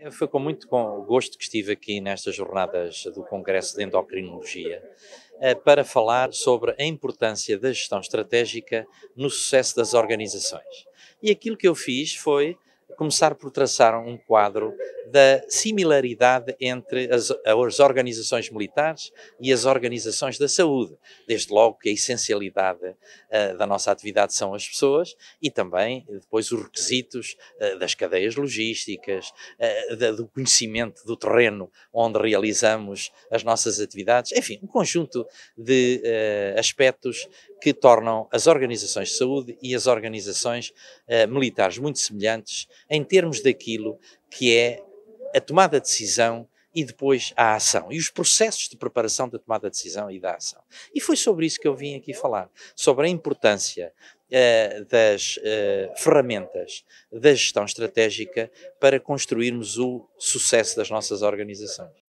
É, foi com muito gosto que estive aqui nestas jornadas do Congresso de Endocrinologia eh, para falar sobre a importância da gestão estratégica no sucesso das organizações. E aquilo que eu fiz foi começar por traçar um quadro da similaridade entre as, as, organizações militares e as organizações da saúde. Desde logo que a essencialidade uh, da nossa atividade são as pessoas e também depois os requisitos uh, das cadeias logísticas, uh, da, do conhecimento do terreno onde realizamos as nossas atividades, enfim, um conjunto de aspectos que tornam as organizações de saúde e as organizações militares muito semelhantes em termos daquilo que é a tomada de decisão e depois a ação e os processos de preparação da tomada de decisão e da ação. E foi sobre isso que eu vim aqui falar, sobre a importância uh, das uh, ferramentas da gestão estratégica para construirmos o sucesso das nossas organizações.